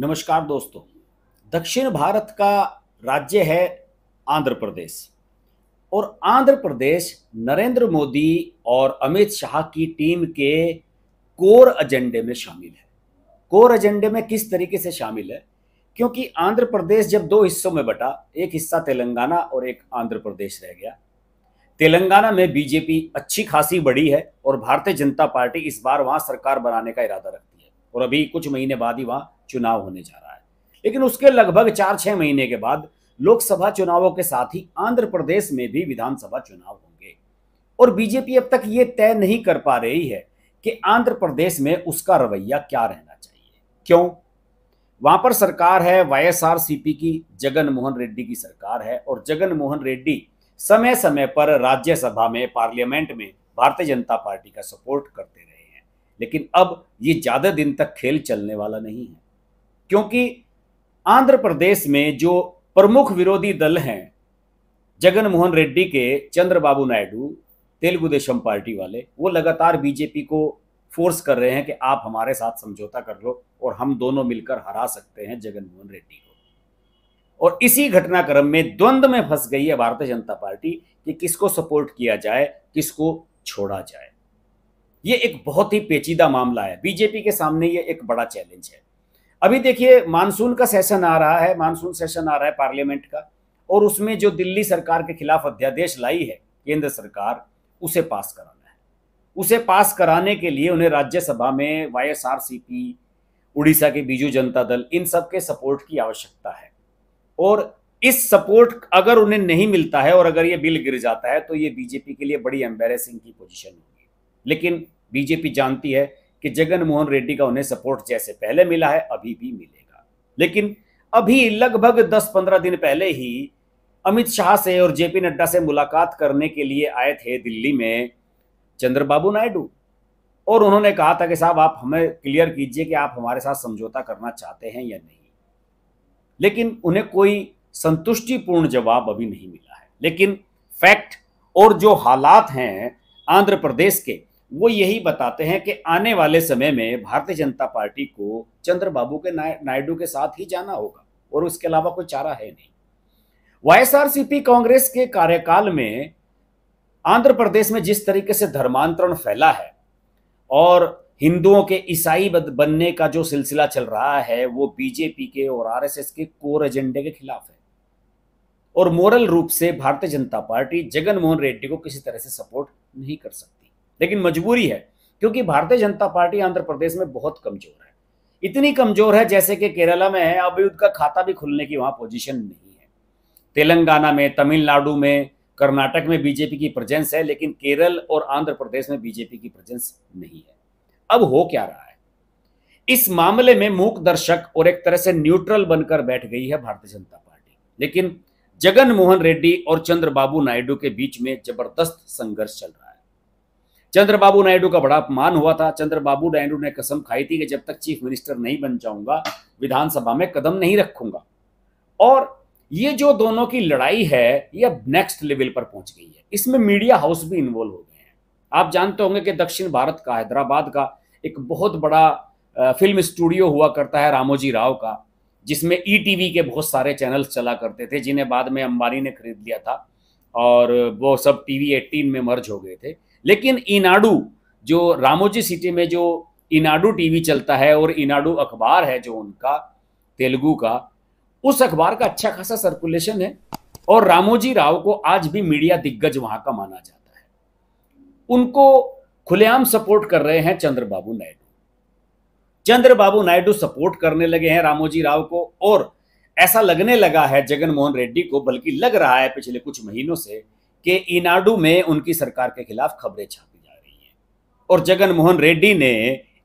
नमस्कार दोस्तों दक्षिण भारत का राज्य है आंध्र प्रदेश और आंध्र प्रदेश नरेंद्र मोदी और अमित शाह की टीम के कोर एजेंडे में शामिल है कोर एजेंडे में किस तरीके से शामिल है क्योंकि आंध्र प्रदेश जब दो हिस्सों में बटा एक हिस्सा तेलंगाना और एक आंध्र प्रदेश रह गया तेलंगाना में बीजेपी अच्छी खासी बड़ी है और भारतीय जनता पार्टी इस बार वहां सरकार बनाने का इरादा रखती है और अभी कुछ महीने बाद ही वहां चुनाव होने जा रहा है लेकिन उसके लगभग चार छह महीने के बाद लोकसभा चुनावों के साथ ही आंध्र प्रदेश में भी विधानसभा चुनाव होंगे और बीजेपी अब तक ये तय नहीं कर पा रही है कि आंध्र प्रदेश में उसका रवैया क्या रहना चाहिए क्यों वहां पर सरकार है वाई की जगन मोहन रेड्डी की सरकार है और जगन मोहन रेड्डी समय समय पर राज्यसभा में पार्लियामेंट में भारतीय जनता पार्टी का सपोर्ट करते लेकिन अब ये ज़्यादा दिन तक खेल चलने वाला नहीं है क्योंकि आंध्र प्रदेश में जो प्रमुख विरोधी दल हैं जगनमोहन रेड्डी के चंद्रबाबू नायडू तेलुगु देशम पार्टी वाले वो लगातार बीजेपी को फोर्स कर रहे हैं कि आप हमारे साथ समझौता कर लो और हम दोनों मिलकर हरा सकते हैं जगनमोहन रेड्डी को और इसी घटनाक्रम में द्वंद्व में फंस गई है भारतीय जनता पार्टी कि किसको सपोर्ट किया जाए किसको छोड़ा जाए ये एक बहुत ही पेचीदा मामला है बीजेपी के सामने ये एक बड़ा चैलेंज है अभी देखिए मानसून का सेशन आ रहा है मानसून सेशन आ रहा है पार्लियामेंट का और उसमें जो दिल्ली सरकार के खिलाफ अध्यादेश लाई है केंद्र सरकार उसे पास कराना है उसे पास कराने के लिए उन्हें राज्यसभा में Y S R C P Odisha के बीजू जनता दल इन सब के सपोर्ट की आवश्यकता है और इस सपोर्ट अगर उन्हें नहीं मिलता है और अगर ये बिल गिर जाता है तो ये बीजेपी के लिए बड़ी एम्बेरसिंग की पोजिशन है लेकिन बीजेपी जानती है कि जगन मोहन रेड्डी का उन्हें सपोर्ट जैसे पहले मिला है अभी भी मिलेगा लेकिन अभी लगभग 10-15 दिन पहले ही अमित शाह से और जेपी नड्डा से मुलाकात करने के लिए आए थे दिल्ली में चंद्रबाबू नायडू और उन्होंने कहा था कि साहब आप हमें क्लियर कीजिए कि आप हमारे साथ समझौता करना चाहते हैं या नहीं लेकिन उन्हें कोई संतुष्टिपूर्ण जवाब अभी नहीं मिला है लेकिन फैक्ट और जो हालात हैं आंध्र प्रदेश के वो यही बताते हैं कि आने वाले समय में भारतीय जनता पार्टी को चंद्रबाबू के नायडू के साथ ही जाना होगा और उसके अलावा कोई चारा है नहीं वाईएसआरसीपी कांग्रेस के कार्यकाल में आंध्र प्रदेश में जिस तरीके से धर्मांतरण फैला है और हिंदुओं के ईसाई बनने का जो सिलसिला चल रहा है वो बीजेपी के और आरएसएस के कोर एजेंडे के खिलाफ है और मोरल रूप से भारतीय जनता पार्टी जगनमोहन रेड्डी को किसी तरह से सपोर्ट नहीं कर सकती लेकिन मजबूरी है क्योंकि भारतीय जनता पार्टी आंध्र प्रदेश में बहुत कमजोर है इतनी कमजोर है जैसे कि केरला में है अभी उनका खाता भी खुलने की वहां पोजिशन नहीं है तेलंगाना में तमिलनाडु में कर्नाटक में बीजेपी की प्रेजेंस है लेकिन केरल और आंध्र प्रदेश में बीजेपी की प्रेजेंस नहीं है अब हो क्या रहा है इस मामले में मूक दर्शक और एक तरह से न्यूट्रल बनकर बैठ गई है भारतीय जनता पार्टी लेकिन जगन मोहन रेड्डी और चंद्रबाबू नायडू के बीच में जबरदस्त संघर्ष चल रहा है चंद्रबाबू नायडू का बड़ा अपमान हुआ था चंद्रबाबू नायडू ने कसम खाई थी कि जब तक चीफ मिनिस्टर नहीं बन जाऊंगा विधानसभा में कदम नहीं रखूंगा और ये जो दोनों की लड़ाई है ये अब नेक्स्ट लेवल पर पहुंच गई है इसमें मीडिया हाउस भी इन्वॉल्व हो गए हैं आप जानते होंगे कि दक्षिण भारत का हैदराबाद का एक बहुत बड़ा फिल्म स्टूडियो हुआ करता है रामोजी राव का जिसमें ई e के बहुत सारे चैनल्स चला करते थे जिन्हें बाद में अंबानी ने खरीद लिया था और वो सब टी एटीन में मर्ज हो गए थे लेकिन इनाडू जो रामोजी सिटी में जो इनाडू टीवी चलता है और इनाडू अखबार है जो उनका तेलुगु का उस अखबार का अच्छा खासा सर्कुलेशन है और रामोजी राव को आज भी मीडिया दिग्गज वहां का माना जाता है उनको खुलेआम सपोर्ट कर रहे हैं चंद्रबाबू नायडू चंद्रबाबू नायडू सपोर्ट करने लगे हैं रामोजी राव को और ऐसा लगने लगा है जगनमोहन रेड्डी को बल्कि लग रहा है पिछले कुछ महीनों से कि इनाडू में उनकी सरकार के खिलाफ खबरें छापी जा रही हैं और जगन मोहन रेड्डी ने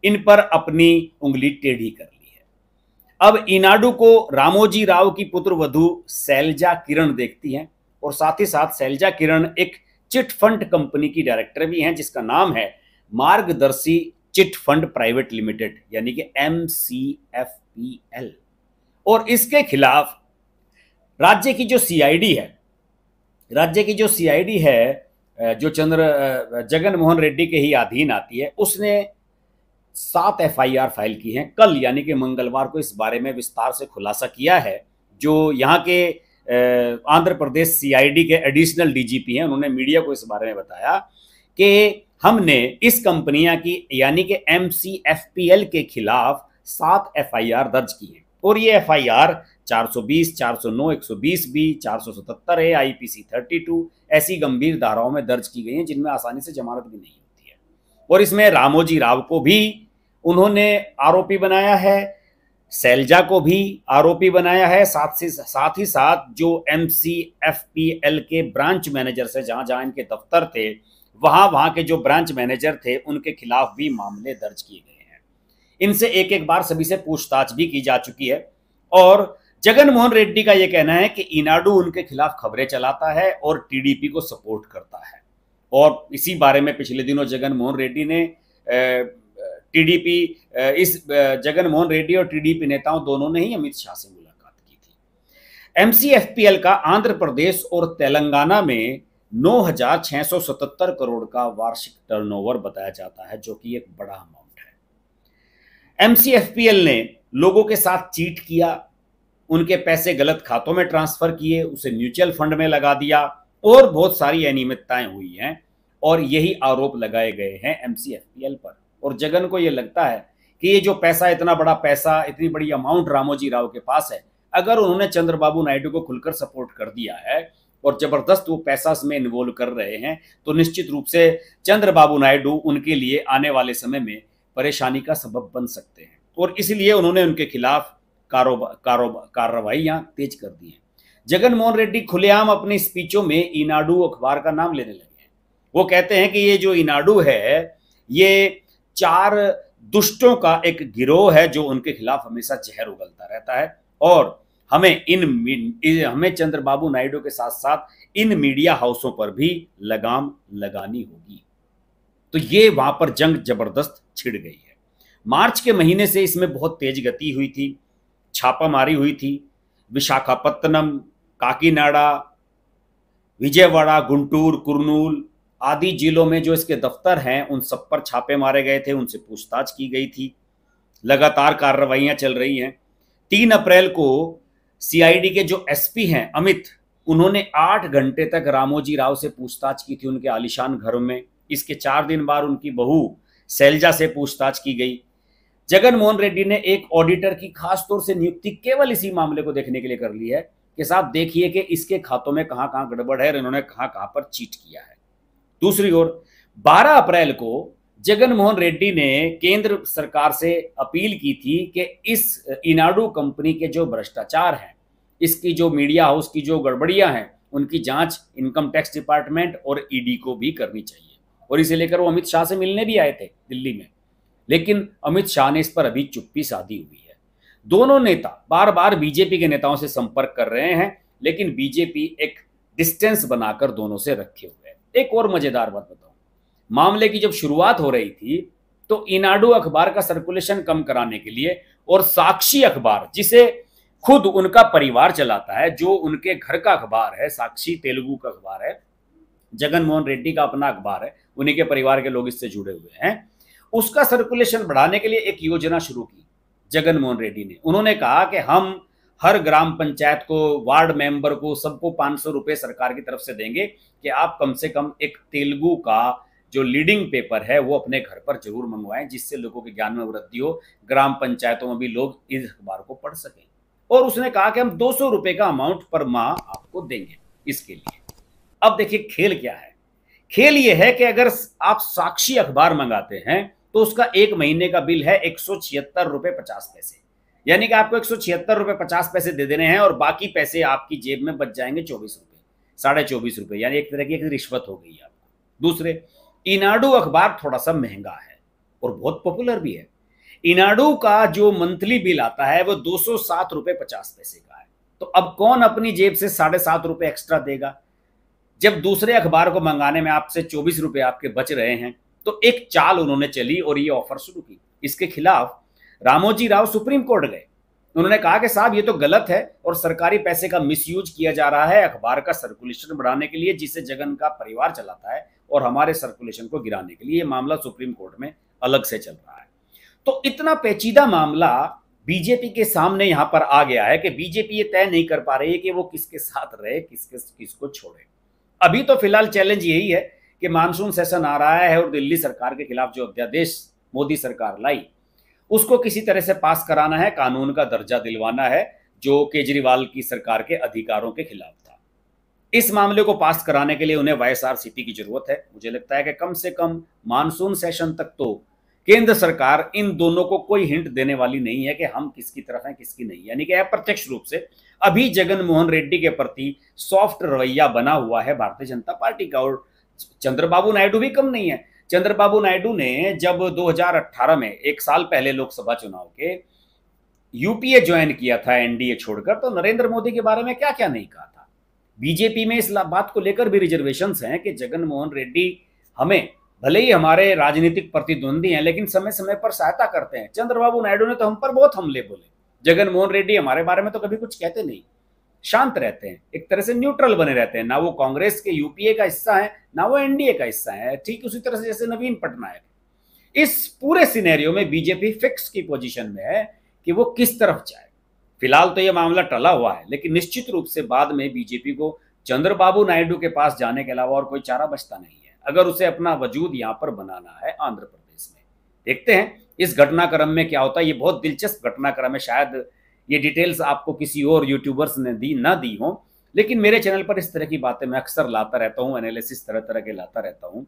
इन पर अपनी उंगली टेढ़ी कर ली है अब इनाडु को रामोजी राव की पुत्र वधु सैलजा किरण देखती हैं और साथ ही साथ सैलजा किरण एक चिट फंड कंपनी की डायरेक्टर भी हैं जिसका नाम है Margadarsi chit fund private limited यानी कि M C F P L और इसके खिलाफ राज्य की जो सीआईडी है राज्य की जो सीआईडी है जो चंद्र जगन मोहन रेड्डी के ही अधीन आती है उसने सात एफआईआर फाइल की हैं कल यानी कि मंगलवार को इस बारे में विस्तार से खुलासा किया है जो यहाँ के आंध्र प्रदेश सीआईडी के एडिशनल डीजीपी हैं उन्होंने मीडिया को इस बारे में बताया कि हमने इस कंपनियां की यानी कि एम के खिलाफ सात एफआईआर दर्ज की है और ये एफआईआर 420, 409, 120 बी 477 है आईपीसी 32 ऐसी गंभीर धाराओं में दर्ज की गई हैं जिनमें आसानी से जमानत भी नहीं होती है और इसमें रामोजी राव को भी उन्होंने आरोपी बनाया है सैलजा को भी आरोपी बनाया है साथ से साथ ही साथ जो M C F P L के ब्रांच मैनेजर से जहां जहां इनके दफ्तर थे वहां वहां के जो ब्रांच मैनेजर थे उनके खिलाफ भी मामले दर्ज किए गए हैं इनसे एक एक बार सभी से पूछताछ भी की जा चुकी है और जगन मोहन रेड्डी का यह कहना है कि इनाडू उनके खिलाफ खबरें चलाता है और टीडीपी को सपोर्ट करता है और इसी बारे में पिछले दिनों जगन मोहन रेड्डी ने टीडीपी इस जगन मोहन रेड्डी और टीडीपी नेताओं दोनों ने ही अमित शाह से मुलाकात की थी एमसीएफपीएल का आंध्र प्रदेश और तेलंगाना में 9,677 करोड़ का वार्षिक टर्नओवर बताया जाता है जो कि एक बड़ा अमाउंट है एमसीएफपीएल ने लोगों के साथ चीट किया उनके पैसे गलत खातों में ट्रांसफर किए उसे म्यूचुअल फंड में लगा दिया और बहुत सारी अनियमितताएं हुई हैं और यही आरोप लगाए गए हैं एम पर और जगन को यह लगता है कि ये जो पैसा इतना बड़ा पैसा इतनी बड़ी अमाउंट रामोजी राव के पास है अगर उन्होंने चंद्रबाबू नायडू को खुलकर सपोर्ट कर दिया है और जबरदस्त वो पैसा में इन्वॉल्व कर रहे हैं तो निश्चित रूप से चंद्रबाबू नायडू उनके लिए आने वाले समय में परेशानी का सबब बन सकते हैं और इसलिए उन्होंने उनके खिलाफ कार्रवाई कार्रवाइयां तेज कर दी हैं जगन मोहन रेड्डी खुलेआम अपने स्पीचों में इनाडू अखबार का नाम लेने लगे हैं वो कहते हैं कि ये जो इनाडू है ये चार दुष्टों का एक गिरोह है जो उनके खिलाफ हमेशा जहर उगलता रहता है और हमें इन, इन हमें चंद्रबाबू नायडू के साथ साथ इन मीडिया हाउसों पर भी लगाम लगानी होगी तो ये वहां पर जंग जबरदस्त छिड़ गई है मार्च के महीने से इसमें बहुत तेज गति हुई थी छापामारी हुई थी विशाखापत्तनम काकीनाडा विजयवाड़ा गुंटूर कुरनूल आदि जिलों में जो इसके दफ्तर हैं उन सब पर छापे मारे गए थे उनसे पूछताछ की गई थी लगातार कार्रवाइयां चल रही हैं तीन अप्रैल को सीआईडी के जो एसपी हैं अमित उन्होंने आठ घंटे तक रामोजी राव से पूछताछ की थी उनके आलिशान घर में इसके चार दिन बाद उनकी बहू सैलजा से पूछताछ की गई जगन मोहन रेड्डी ने एक ऑडिटर की खास तौर से नियुक्ति केवल इसी मामले को देखने के लिए कर ली है कि साहब देखिए कि इसके खातों में कहां कहां गड़बड़ है और इन्होंने कहां कहां पर चीट किया है दूसरी ओर 12 अप्रैल को जगन मोहन रेड्डी ने केंद्र सरकार से अपील की थी कि इस इनाडू कंपनी के जो भ्रष्टाचार हैं इसकी जो मीडिया हाउस की जो गड़बड़ियां हैं उनकी जांच इनकम टैक्स डिपार्टमेंट और ईडी को भी करनी चाहिए और इसे लेकर वो अमित शाह से मिलने भी आए थे दिल्ली में लेकिन अमित शाह ने इस पर अभी चुप्पी साधी हुई है दोनों नेता बार बार बीजेपी के नेताओं से संपर्क कर रहे हैं लेकिन बीजेपी एक डिस्टेंस बनाकर दोनों से रखे हुए है एक और मजेदार बात बताऊं मामले की जब शुरुआत हो रही थी तो इनाडू अखबार का सर्कुलेशन कम कराने के लिए और साक्षी अखबार जिसे खुद उनका परिवार चलाता है जो उनके घर का अखबार है साक्षी तेलुगु का अखबार है जगनमोहन रेड्डी का अपना अखबार है उन्हीं के परिवार के लोग इससे जुड़े हुए हैं उसका सर्कुलेशन बढ़ाने के लिए एक योजना शुरू की जगन मोहन रेड्डी ने उन्होंने कहा कि हम हर ग्राम पंचायत को वार्ड मेंबर को सबको पांच सौ रुपए सरकार की तरफ से देंगे कि आप कम से कम एक तेलुगु का जो लीडिंग पेपर है वो अपने घर पर जरूर मंगवाएं जिससे लोगों के ज्ञान में वृद्धि हो ग्राम पंचायतों में भी लोग इस अखबार को पढ़ सकें और उसने कहा कि हम दो सौ रुपए का अमाउंट पर माह आपको देंगे इसके लिए अब देखिए खेल क्या है खेल ये है कि अगर आप साक्षी अखबार मंगाते हैं तो उसका एक महीने का बिल है एक सौ छिहत्तर रुपए पचास पैसे यानी कि आपको एक सौ छिहत्तर रुपए पचास पैसे दे देने हैं और बाकी पैसे आपकी जेब में बच जाएंगे चौबीस रुपए साढ़े चौबीस रुपए यानी एक तरह की एक रिश्वत हो गई आपको दूसरे इनाडू अखबार थोड़ा सा महंगा है और बहुत पॉपुलर भी है इनाडू का जो मंथली बिल आता है वो दो सौ सात रुपए पचास पैसे का है तो अब कौन अपनी जेब से साढ़े सात रुपए एक्स्ट्रा देगा जब दूसरे अखबार को मंगाने में आपसे चौबीस रुपए आपके बच रहे हैं तो एक चाल उन्होंने चली और ये ऑफर शुरू की इसके खिलाफ रामोजी राव सुप्रीम कोर्ट गए उन्होंने कहा कि साहब ये तो गलत है और सरकारी पैसे का मिसयूज किया जा रहा है अखबार का सर्कुलेशन बढ़ाने के लिए जिसे जगन का परिवार चलाता है और हमारे सर्कुलेशन को गिराने के लिए ये मामला सुप्रीम कोर्ट में अलग से चल रहा है तो इतना पेचीदा मामला बीजेपी के सामने यहां पर आ गया है कि बीजेपी ये तय नहीं कर पा रही है कि वो किसके साथ रहे किसके किसको छोड़े अभी तो फिलहाल चैलेंज यही है कि मानसून सेशन आ रहा है और दिल्ली सरकार के खिलाफ जो अध्यादेश मोदी सरकार लाई उसको किसी तरह से पास कराना है कानून का दर्जा दिलवाना है जो केजरीवाल की सरकार के अधिकारों के खिलाफ था इस मामले को पास कराने के लिए उन्हें वाई की जरूरत है मुझे लगता है कि कम से कम मानसून सेशन तक तो केंद्र सरकार इन दोनों को कोई हिंट देने वाली नहीं है कि हम किसकी तरफ हैं किसकी नहीं यानी कि अप्रत्यक्ष रूप से अभी जगन मोहन रेड्डी के प्रति सॉफ्ट रवैया बना हुआ है भारतीय जनता पार्टी का और चंद्रबाबू नायडू भी कम नहीं है चंद्रबाबू नायडू ने जब 2018 में एक साल पहले लोकसभा चुनाव के यूपीए ज्वाइन किया था एनडीए छोड़कर तो नरेंद्र मोदी के बारे में क्या क्या नहीं कहा था बीजेपी में इस बात को लेकर भी रिजर्वेशन हैं कि जगन मोहन रेड्डी हमें भले ही हमारे राजनीतिक प्रतिद्वंदी हैं लेकिन समय समय पर सहायता करते हैं चंद्रबाबू नायडू ने तो हम पर बहुत हमले बोले जगन मोहन रेड्डी हमारे बारे में तो कभी कुछ कहते नहीं शांत रहते हैं एक तरह से न्यूट्रल बने रहते हैं ना वो कांग्रेस के यूपीए का हिस्सा है ना वो एनडीए का हिस्सा है ठीक उसी तरह से जैसे नवीन पटनायक इस पूरे सिनेरियो में बीजेपी फिक्स की पोजीशन में है कि वो किस तरफ जाए फिलहाल तो यह मामला टला हुआ है लेकिन निश्चित रूप से बाद में बीजेपी को चंद्रबाबू नायडू के पास जाने के अलावा और कोई चारा बचता नहीं है अगर उसे अपना वजूद यहां पर बनाना है आंध्र प्रदेश में देखते हैं इस घटनाक्रम में क्या होता है ये बहुत दिलचस्प घटनाक्रम है शायद ये डिटेल्स आपको किसी और यूट्यूबर्स ने दी ना दी हो लेकिन मेरे चैनल पर इस तरह की बातें मैं अक्सर लाता रहता हूँ एनालिसिस तरह तरह के लाता रहता हूँ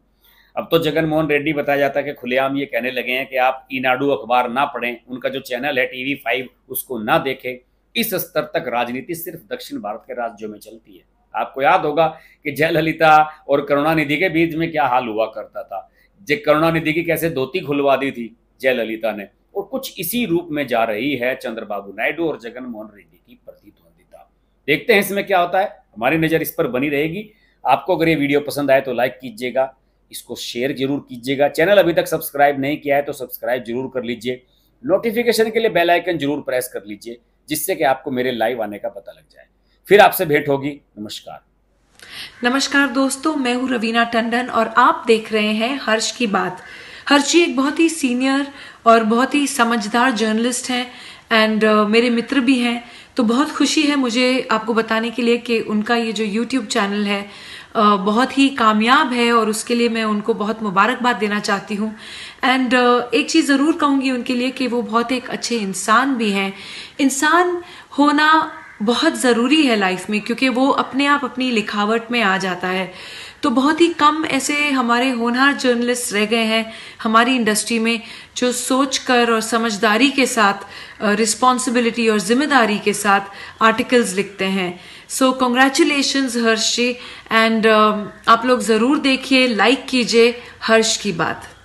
अब तो जगन मोहन रेड्डी बताया जाता है कि खुलेआम ये कहने लगे हैं कि आप ईनाडू अखबार ना पढ़ें उनका जो चैनल है टीवी फाइव उसको ना देखें इस स्तर तक राजनीति सिर्फ दक्षिण भारत के राज्यों में चलती है आपको याद होगा कि जयललिता और करुणानिधि के बीच में क्या हाल हुआ करता था जे करुणानिधि की कैसे धोती खुलवा दी थी जयललिता ने और कुछ इसी रूप में जा रही है चंद्रबाबू नायडू और जगन मोहन रेड्डी की प्रतिद्वंदिता देखते हैं इसमें क्या होता है हमारी नज़र इस पर बनी रहेगी आपको अगर ये वीडियो पसंद आए तो लाइक कीजिएगा इसको शेयर जरूर कीजिएगा चैनल अभी तक सब्सक्राइब नहीं किया है तो सब्सक्राइब जरूर कर लीजिए नोटिफिकेशन के लिए बेल आइकन जरूर प्रेस कर लीजिए जिससे कि आपको मेरे लाइव आने का पता लग जाए फिर आपसे भेंट होगी नमस्कार नमस्कार दोस्तों मैं हूँ रवीना टंडन और आप देख रहे हैं हर्ष की बात हर्ष जी एक बहुत ही सीनियर और बहुत ही समझदार जर्नलिस्ट हैं एंड uh, मेरे मित्र भी हैं तो बहुत खुशी है मुझे आपको बताने के लिए कि उनका ये जो यूट्यूब चैनल है uh, बहुत ही कामयाब है और उसके लिए मैं उनको बहुत मुबारकबाद देना चाहती हूँ एंड uh, एक चीज़ ज़रूर कहूँगी उनके लिए कि वो बहुत एक अच्छे इंसान भी हैं इंसान होना बहुत ज़रूरी है लाइफ में क्योंकि वो अपने आप अपनी लिखावट में आ जाता है तो बहुत ही कम ऐसे हमारे होनहार जर्नलिस्ट रह गए हैं हमारी इंडस्ट्री में जो सोच कर और समझदारी के साथ रिस्पॉन्सिबिलिटी और जिम्मेदारी के साथ आर्टिकल्स लिखते हैं सो कॉन्ग्रेचुलेशंस हर्ष जी एंड आप लोग ज़रूर देखिए लाइक कीजिए हर्ष की बात